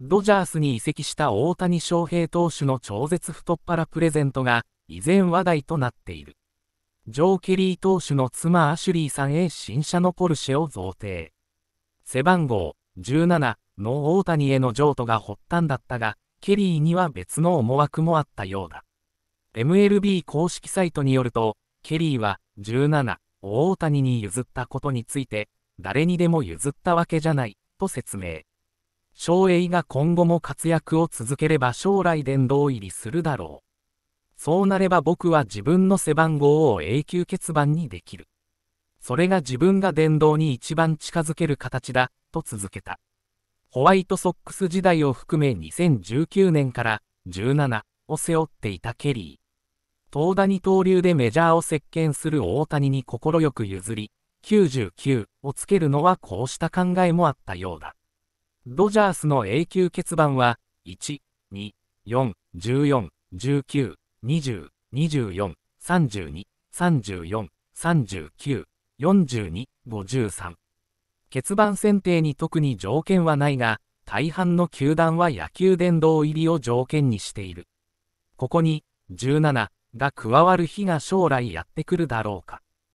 ドジャースに移籍した大谷翔平投手の超絶太っ腹プレゼントが依然話題となっている。ジョー・ケリー投手の妻アシュリーさんへ新車のポルシェを贈呈。背番号17の大谷への譲渡が発端だったが、ケリーには別の思惑もあったようだ。MLB 公式サイトによると、ケリーは17を大谷に譲ったことについて、誰にでも譲ったわけじゃないと説明。昭栄が今後も活躍を続ければ将来殿堂入りするだろう。そうなれば僕は自分の背番号を永久欠番にできる。それが自分が殿堂に一番近づける形だ、と続けた。ホワイトソックス時代を含め2019年から17を背負っていたケリー。投打二刀流でメジャーを席巻する大谷に快く譲り、99をつけるのはこうした考えもあったようだ。ドジャースの永久欠番は、1、2、4、14、19、20、24、32、34、39、42、53。欠番選定に特に条件はないが、大半の球団は野球殿堂入りを条件にしている。ここに、17が加わる日が将来やってくるだろうか。